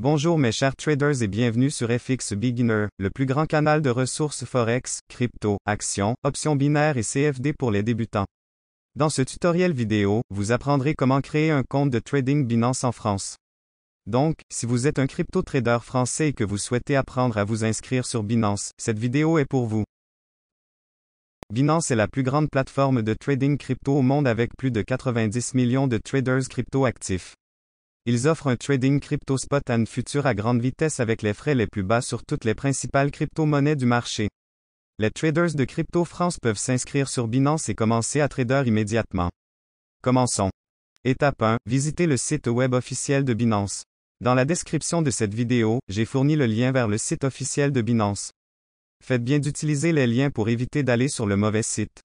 Bonjour mes chers traders et bienvenue sur FX Beginner, le plus grand canal de ressources forex, crypto, actions, options binaires et CFD pour les débutants. Dans ce tutoriel vidéo, vous apprendrez comment créer un compte de trading Binance en France. Donc, si vous êtes un crypto trader français et que vous souhaitez apprendre à vous inscrire sur Binance, cette vidéo est pour vous. Binance est la plus grande plateforme de trading crypto au monde avec plus de 90 millions de traders crypto actifs. Ils offrent un trading crypto spot and future à grande vitesse avec les frais les plus bas sur toutes les principales crypto-monnaies du marché. Les traders de Crypto France peuvent s'inscrire sur Binance et commencer à trader immédiatement. Commençons. Étape 1. Visitez le site web officiel de Binance. Dans la description de cette vidéo, j'ai fourni le lien vers le site officiel de Binance. Faites bien d'utiliser les liens pour éviter d'aller sur le mauvais site.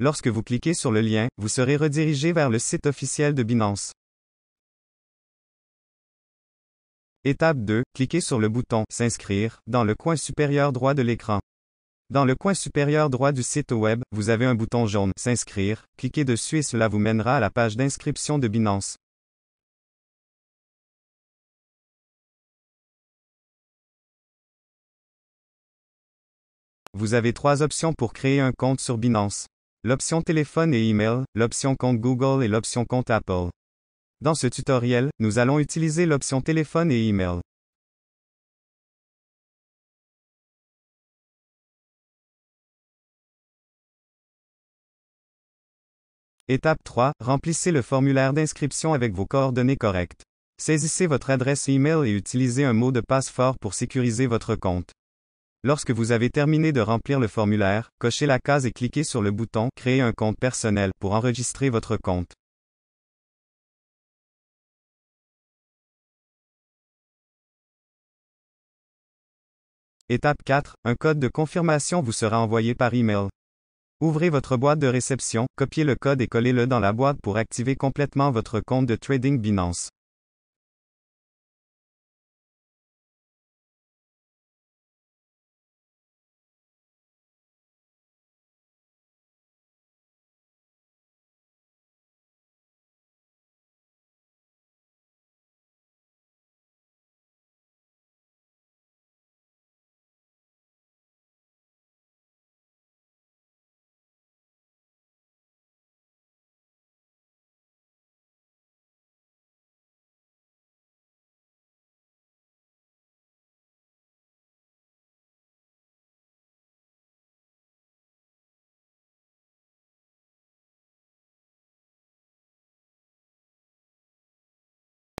Lorsque vous cliquez sur le lien, vous serez redirigé vers le site officiel de Binance. Étape 2, cliquez sur le bouton S'inscrire dans le coin supérieur droit de l'écran. Dans le coin supérieur droit du site web, vous avez un bouton jaune S'inscrire, cliquez dessus et cela vous mènera à la page d'inscription de Binance. Vous avez trois options pour créer un compte sur Binance. L'option téléphone et email, l'option compte Google et l'option compte Apple. Dans ce tutoriel, nous allons utiliser l'option téléphone et email. Étape 3. Remplissez le formulaire d'inscription avec vos coordonnées correctes. Saisissez votre adresse email et utilisez un mot de passe fort pour sécuriser votre compte. Lorsque vous avez terminé de remplir le formulaire, cochez la case et cliquez sur le bouton Créer un compte personnel pour enregistrer votre compte. Étape 4. Un code de confirmation vous sera envoyé par email. Ouvrez votre boîte de réception, copiez le code et collez-le dans la boîte pour activer complètement votre compte de trading Binance.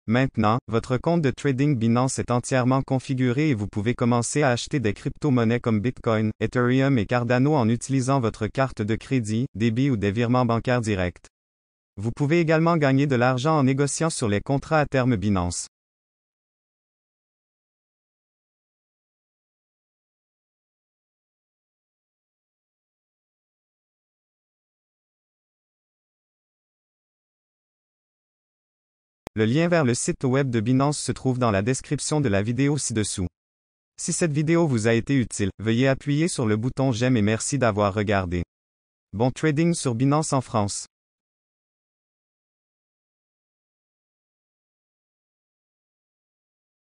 Maintenant, votre compte de trading Binance est entièrement configuré et vous pouvez commencer à acheter des crypto-monnaies comme Bitcoin, Ethereum et Cardano en utilisant votre carte de crédit, débit ou des virements bancaires directs. Vous pouvez également gagner de l'argent en négociant sur les contrats à terme Binance. Le lien vers le site web de Binance se trouve dans la description de la vidéo ci-dessous. Si cette vidéo vous a été utile, veuillez appuyer sur le bouton j'aime et merci d'avoir regardé. Bon trading sur Binance en France.